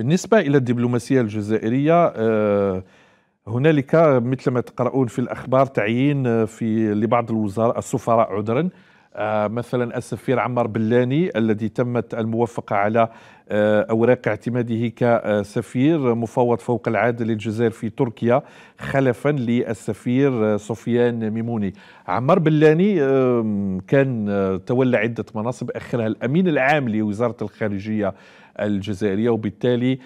بالنسبة إلى الدبلوماسية الجزائرية آه، هنالك مثل ما تقرؤون في الأخبار تعيين آه، في لبعض الوزراء السفراء عذرا آه، مثلا السفير عمار بلاني الذي تمت الموافقة على آه، أوراق اعتماده كسفير مفوض فوق العادة للجزائر في تركيا خلفا للسفير آه، سفيان ميموني عمار بلاني كان تولى عدة مناصب أخرها الأمين العام لوزارة الخارجية الجزائرية وبالتالي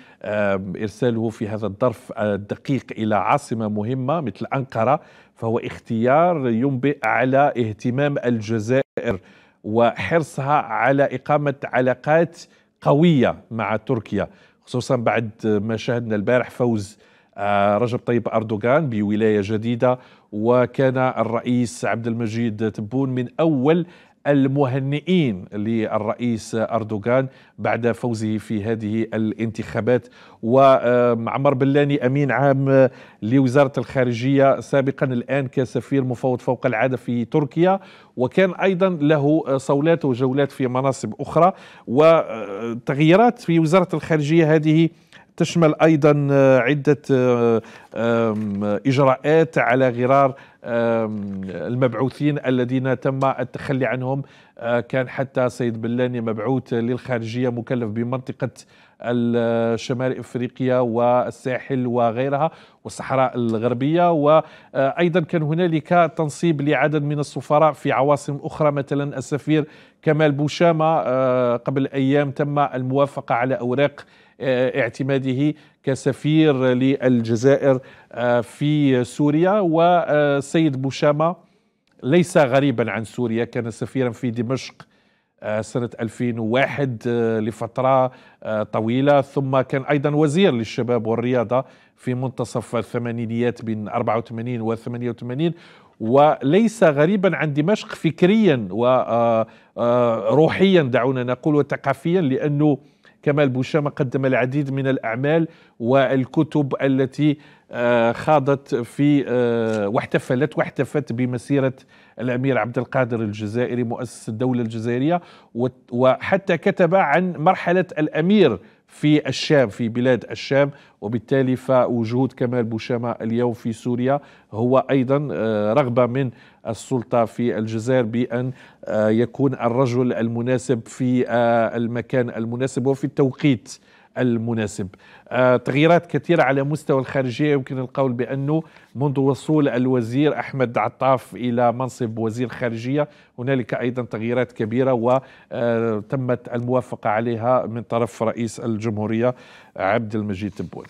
إرساله في هذا الظرف الدقيق إلى عاصمة مهمة مثل أنقرة فهو اختيار ينبئ على اهتمام الجزائر وحرصها على إقامة علاقات قوية مع تركيا خصوصا بعد ما شاهدنا البارح فوز آه، رجب طيب أردوغان بولاية جديدة وكان الرئيس عبد المجيد تبون من أول المهنئين للرئيس أردوغان بعد فوزه في هذه الانتخابات وعمر بلاني أمين عام لوزارة الخارجية سابقا الآن كسفير مفوض فوق العادة في تركيا وكان أيضا له صولات وجولات في مناصب أخرى وتغييرات في وزارة الخارجية هذه تشمل ايضا عده اجراءات على غرار المبعوثين الذين تم التخلي عنهم آه، كان حتى سيد بلاني مبعوث للخارجية مكلف بمنطقة الشمال افريقيا والساحل وغيرها والصحراء الغربيه وايضا كان هنالك تنصيب لعدد من السفراء في عواصم اخرى مثلا السفير كمال بوشامه آه، قبل ايام تم الموافقه على اوراق آه، اعتماده كسفير للجزائر آه، في سوريا والسيد بوشامة ليس غريبا عن سوريا كان سفيرا في دمشق آه، سنة 2001 آه، لفترة طويلة ثم كان أيضا وزير للشباب والرياضة في منتصف الثمانينيات من 84 و 88 وليس غريبا عن دمشق فكريا وروحيا دعونا نقول وثقافيا لأنه كمال بوشامة قدم العديد من الأعمال والكتب التي آه، خاضت في آه، واحتفلت واحتفت بمسيرة الأمير عبد القادر الجزائري مؤسس الدولة الجزائرية وحتى كتب عن مرحلة الأمير في الشام في بلاد الشام وبالتالي فوجود كمال بوشامة اليوم في سوريا هو أيضا آه، رغبة من السلطة في الجزائر بأن آه، يكون الرجل المناسب في آه، المكان المناسب وفي التوقيت المناسب آه، تغييرات كثيرة على مستوى الخارجية يمكن القول بأنه منذ وصول الوزير أحمد عطاف إلى منصب وزير خارجية هنالك أيضا تغييرات كبيرة وتمت آه، الموافقة عليها من طرف رئيس الجمهورية عبد المجيد تبون